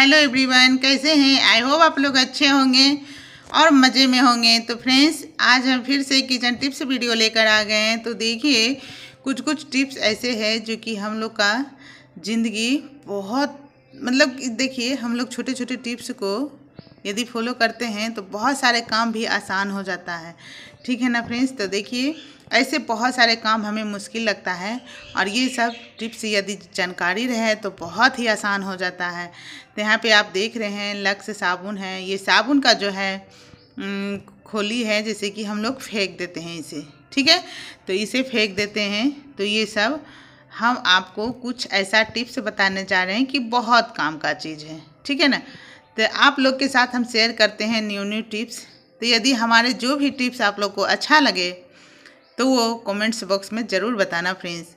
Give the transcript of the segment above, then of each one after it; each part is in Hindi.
हेलो एवरीवन कैसे हैं आई होप आप लोग अच्छे होंगे और मज़े में होंगे तो फ्रेंड्स आज हम फिर से किचन टिप्स वीडियो लेकर आ गए हैं तो देखिए कुछ कुछ टिप्स ऐसे हैं जो कि हम लोग का ज़िंदगी बहुत मतलब देखिए हम लोग छोटे छोटे टिप्स को यदि फॉलो करते हैं तो बहुत सारे काम भी आसान हो जाता है ठीक है ना फ्रेंड्स तो देखिए ऐसे बहुत सारे काम हमें मुश्किल लगता है और ये सब टिप्स यदि जानकारी रहे तो बहुत ही आसान हो जाता है तो यहाँ पे आप देख रहे हैं लक्स साबुन है ये साबुन का जो है खोली है जैसे कि हम लोग फेंक देते हैं इसे ठीक है तो इसे फेंक देते हैं तो ये सब हम आपको कुछ ऐसा टिप्स बताने जा रहे हैं कि बहुत काम का चीज़ है ठीक है ना तो आप लोग के साथ हम शेयर करते हैं न्यू न्यू टिप्स तो यदि हमारे जो भी टिप्स आप लोग को अच्छा लगे तो वो कमेंट्स बॉक्स में ज़रूर बताना फ्रेंड्स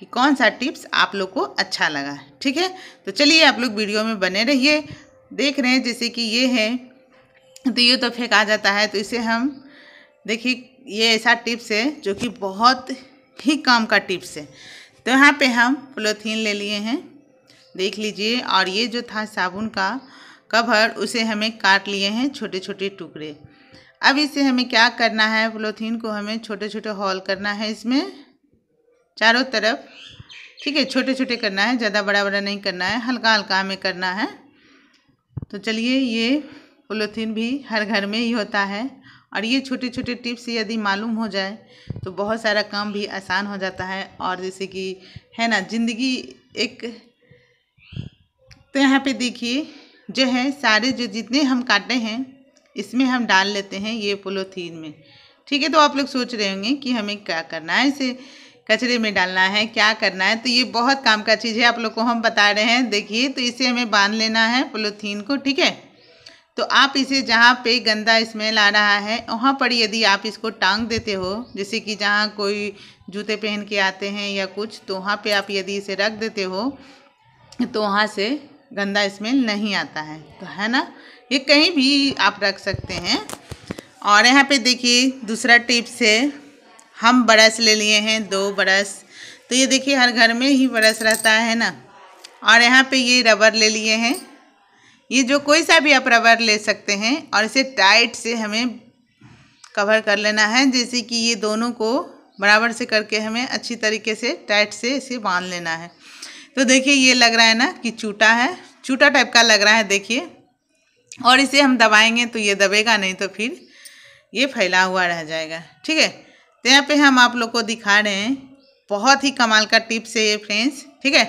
कि कौन सा टिप्स आप लोग को अच्छा लगा ठीक है तो चलिए आप लोग वीडियो में बने रहिए देख रहे हैं जैसे कि ये है तो ये तो फेंक आ जाता है तो इसे हम देखिए ये ऐसा टिप्स है जो कि बहुत ही काम का टिप्स है तो यहाँ पे हम पोलोथीन ले लिए हैं देख लीजिए और ये जो था साबुन का कवर उसे हमें काट लिए हैं छोटे छोटे टुकड़े अब इसे हमें क्या करना है पोलोथीन को हमें छोटे छोटे हॉल करना है इसमें चारों तरफ ठीक है छोटे छोटे करना है ज़्यादा बड़ा बड़ा नहीं करना है हल्का हल्का हमें करना है तो चलिए ये पोलोथीन भी हर घर में ही होता है और ये छोटे छोटे टिप्स यदि मालूम हो जाए तो बहुत सारा काम भी आसान हो जाता है और जैसे कि है ना ज़िंदगी एक तो यहाँ पे देखिए जो है सारे जो जितने हम काटे हैं इसमें हम डाल लेते हैं ये पोलोथीन में ठीक है तो आप लोग सोच रहे होंगे कि हमें क्या करना है इसे कचरे में डालना है क्या करना है तो ये बहुत काम का चीज़ है आप लोग को हम बता रहे हैं देखिए तो इसे हमें बांध लेना है पोलोथीन को ठीक है तो आप इसे जहाँ पे गंदा स्मेल आ रहा है वहाँ पर यदि आप इसको टांग देते हो जैसे कि जहाँ कोई जूते पहन के आते हैं या कुछ तो वहाँ पे आप यदि इसे रख देते हो तो वहाँ से गंदा स्मेल नहीं आता है तो है ना ये कहीं भी आप रख सकते हैं और यहाँ पे देखिए दूसरा टिप्स है हम ब्रश ले लिए हैं दो ब्रश तो ये देखिए हर घर में ही ब्रश रहता है ना और यहाँ पे ये रबर ले लिए हैं ये जो कोई सा भी आप रबर ले सकते हैं और इसे टाइट से हमें कवर कर लेना है जैसे कि ये दोनों को बराबर से करके हमें अच्छी तरीके से टाइट से इसे बांध लेना है तो देखिए ये लग रहा है ना कि चूटा है चूटा टाइप का लग रहा है देखिए और इसे हम दबाएंगे तो ये दबेगा नहीं तो फिर ये फैला हुआ रह जाएगा ठीक है तो यहाँ पे हम आप लोग को दिखा रहे हैं बहुत ही कमाल का टिप्स है ये फ्रेंड्स ठीक है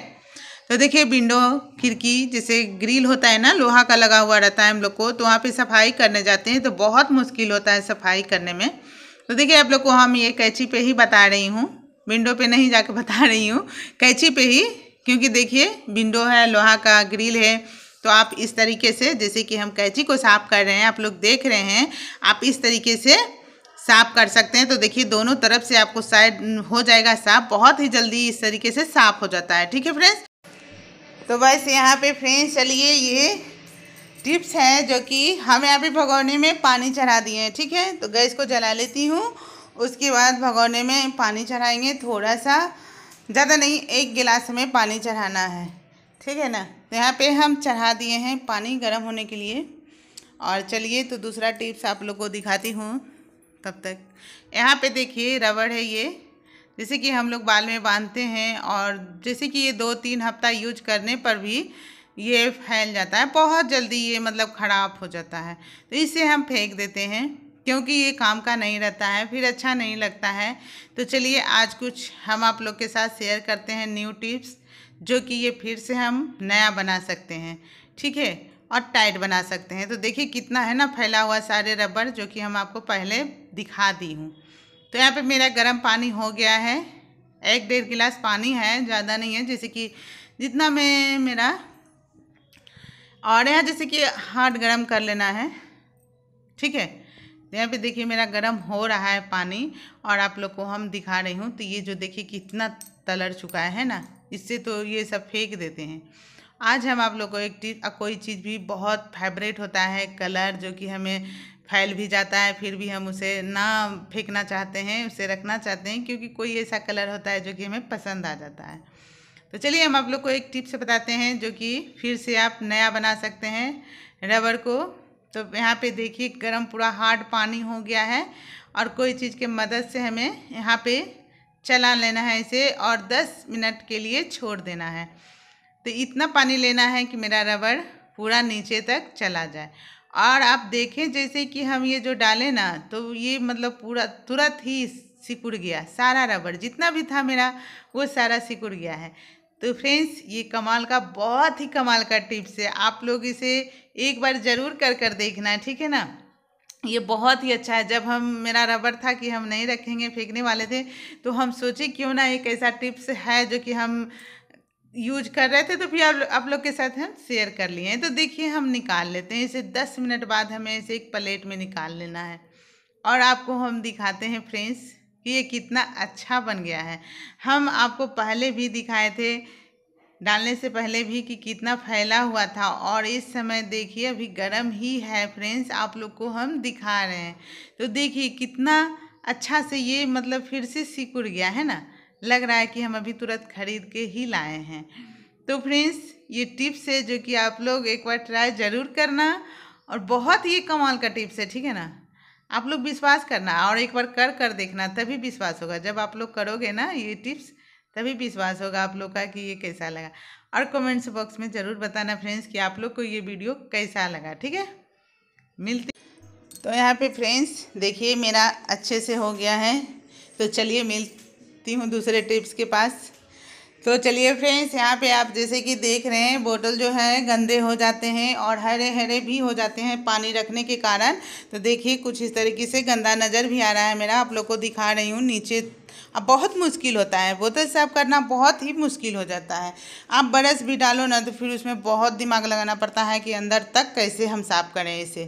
तो देखिए विंडो खिड़की जैसे ग्रिल होता है ना लोहा का लगा हुआ रहता है हम लोग को तो वहाँ पे सफाई करने जाते हैं तो बहुत मुश्किल होता है सफाई करने में तो देखिए आप लोग को हम ये कैची पे ही बता रही हूँ विंडो पे नहीं जाके बता रही हूँ कैची पे ही क्योंकि देखिए विंडो है लोहा का ग्रिल है तो आप इस तरीके से जैसे कि हम कैची को साफ कर रहे हैं आप लोग देख रहे हैं आप इस तरीके से साफ कर सकते हैं तो देखिए दोनों तरफ से आपको साइड हो जाएगा साफ बहुत ही जल्दी इस तरीके से साफ हो जाता है ठीक है फ्रेंड्स तो बस यहाँ पे फ्रेंड्स चलिए ये टिप्स हैं जो कि हम यहाँ पे भगौने में पानी चढ़ा दिए हैं ठीक है तो गैस को जला लेती हूँ उसके बाद भगौने में पानी चढ़ाएंगे थोड़ा सा ज़्यादा नहीं एक गिलास हमें पानी चढ़ाना है ठीक है ना तो यहाँ पे हम चढ़ा दिए हैं पानी गर्म होने के लिए और चलिए तो दूसरा टिप्स आप लोग को दिखाती हूँ तब तक यहाँ पे देखिए रबड़ है ये जैसे कि हम लोग बाल में बांधते हैं और जैसे कि ये दो तीन हफ्ता यूज करने पर भी ये फैल जाता है बहुत जल्दी ये मतलब ख़राब हो जाता है तो इसे हम फेंक देते हैं क्योंकि ये काम का नहीं रहता है फिर अच्छा नहीं लगता है तो चलिए आज कुछ हम आप लोग के साथ शेयर करते हैं न्यू टिप्स जो कि ये फिर से हम नया बना सकते हैं ठीक है और टाइट बना सकते हैं तो देखिए कितना है ना फैला हुआ सारे रबर जो कि हम आपको पहले दिखा दी हूँ तो यहाँ पे मेरा गर्म पानी हो गया है एक डेढ़ गिलास पानी है ज़्यादा नहीं है जैसे कि जितना मैं मेरा और यहाँ जैसे कि हार्ड गर्म कर लेना है ठीक है तो यहाँ पे देखिए मेरा गरम हो रहा है पानी और आप लोग को हम दिखा रही हूँ तो ये जो देखिए कितना तलर चुका है ना इससे तो ये सब फेंक देते हैं आज हम आप लोग को एक चीज कोई चीज़ भी बहुत फेवरेट होता है कलर जो कि हमें फैल भी जाता है फिर भी हम उसे ना फेंकना चाहते हैं उसे रखना चाहते हैं क्योंकि कोई ऐसा कलर होता है जो कि हमें पसंद आ जाता है तो चलिए हम आप लोग को एक टिप्स बताते हैं जो कि फिर से आप नया बना सकते हैं रबर को तो यहाँ पे देखिए गरम पूरा हार्ड पानी हो गया है और कोई चीज़ के मदद से हमें यहाँ पे चला लेना है इसे और 10 मिनट के लिए छोड़ देना है तो इतना पानी लेना है कि मेरा रबड़ पूरा नीचे तक चला जाए और आप देखें जैसे कि हम ये जो डालें ना तो ये मतलब पूरा तुरंत ही सिकुड़ गया सारा रबड़ जितना भी था मेरा वो सारा सिकुड़ गया है तो फ्रेंड्स ये कमाल का बहुत ही कमाल का टिप्स है आप लोग इसे एक बार ज़रूर कर कर देखना ठीक है ना ये बहुत ही अच्छा है जब हम मेरा रबर था कि हम नहीं रखेंगे फेंकने वाले थे तो हम सोचे क्यों ना एक ऐसा टिप्स है जो कि हम यूज कर रहे थे तो फिर आप, आप लोग के साथ हम शेयर कर लिए हैं तो देखिए हम निकाल लेते हैं इसे दस मिनट बाद हमें इसे एक प्लेट में निकाल लेना है और आपको हम दिखाते हैं फ्रेंड्स कि ये कितना अच्छा बन गया है हम आपको पहले भी दिखाए थे डालने से पहले भी कि कितना फैला हुआ था और इस समय देखिए अभी गर्म ही है फ्रेंड्स आप लोग को हम दिखा रहे हैं तो देखिए कितना अच्छा से ये मतलब फिर से सिकुड़ गया है ना लग रहा है कि हम अभी तुरंत खरीद के ही लाए हैं तो फ्रेंड्स ये टिप्स है जो कि आप लोग एक बार ट्राई ज़रूर करना और बहुत ही कमाल का टिप्स है ठीक है ना आप लोग विश्वास करना और एक बार कर कर देखना तभी विश्वास होगा जब आप लोग करोगे ना ये टिप्स तभी विश्वास होगा आप लोग का कि ये कैसा लगा और कमेंट्स बॉक्स में ज़रूर बताना फ्रेंड्स कि आप लोग को ये वीडियो कैसा लगा ठीक है मिलती तो यहाँ पे फ्रेंड्स देखिए मेरा अच्छे से हो गया है तो चलिए मिलती हूँ दूसरे टिप्स के पास तो चलिए फ्रेंड्स यहाँ पे आप जैसे कि देख रहे हैं बोतल जो है गंदे हो जाते हैं और हरे हरे भी हो जाते हैं पानी रखने के कारण तो देखिए कुछ इस तरीके से गंदा नज़र भी आ रहा है मेरा आप लोग को दिखा रही हूँ नीचे अब बहुत मुश्किल होता है बोतल साफ करना बहुत ही मुश्किल हो जाता है आप बरस भी डालो ना तो फिर उसमें बहुत दिमाग लगाना पड़ता है कि अंदर तक कैसे हम साफ़ करें इसे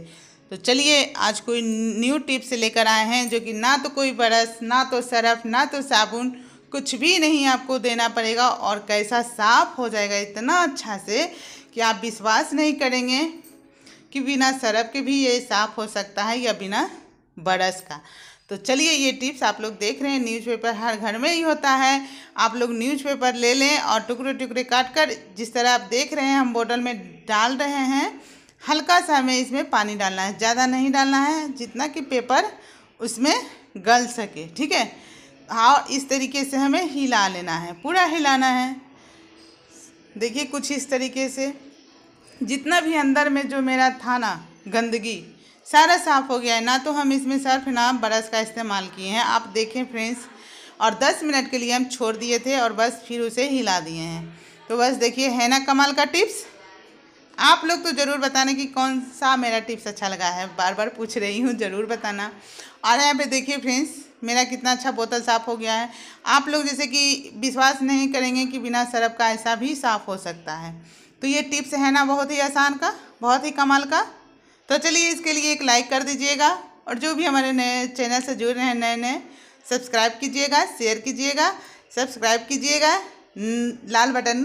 तो चलिए आज कोई न्यू टिप्स लेकर आए हैं जो कि ना तो कोई बरस ना तो सरफ ना तो साबुन कुछ भी नहीं आपको देना पड़ेगा और कैसा साफ हो जाएगा इतना अच्छा से कि आप विश्वास नहीं करेंगे कि बिना सरफ के भी ये साफ हो सकता है या बिना बरस का तो चलिए ये टिप्स आप लोग देख रहे हैं न्यूज़पेपर हर घर में ही होता है आप लोग न्यूज़पेपर ले लें और टुकड़े टुकड़े काट कर जिस तरह आप देख रहे हैं हम बोतल में डाल रहे हैं हल्का सा हमें इसमें पानी डालना है ज़्यादा नहीं डालना है जितना कि पेपर उसमें गल सके ठीक है और हाँ, इस तरीके से हमें हिला लेना है पूरा हिलाना है देखिए कुछ इस तरीके से जितना भी अंदर में जो मेरा था ना गंदगी सारा साफ़ हो गया है ना तो हम इसमें सर्फ ना ब्रश का इस्तेमाल किए हैं आप देखें फ्रेंड्स और दस मिनट के लिए हम छोड़ दिए थे और बस फिर उसे हिला दिए हैं तो बस देखिए है ना कमाल का टिप्स आप लोग तो ज़रूर बताना कि कौन सा मेरा टिप्स अच्छा लगा है बार बार पूछ रही हूँ ज़रूर बताना और यहाँ पे देखिए फ्रेंड्स मेरा कितना अच्छा बोतल साफ़ हो गया है आप लोग जैसे कि विश्वास नहीं करेंगे कि बिना सरफ का ऐसा भी साफ़ हो सकता है तो ये टिप्स है ना बहुत ही आसान का बहुत ही कमाल का तो चलिए इसके लिए एक लाइक कर दीजिएगा और जो भी हमारे नए चैनल से जुड़ रहे हैं नए नए सब्सक्राइब कीजिएगा शेयर कीजिएगा सब्सक्राइब कीजिएगा लाल बटन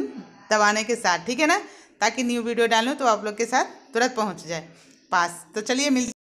दबाने के साथ ठीक है ना ताकि न्यू वीडियो डालूँ तो आप लोग के साथ तुरंत पहुँच जाए पास तो चलिए मिल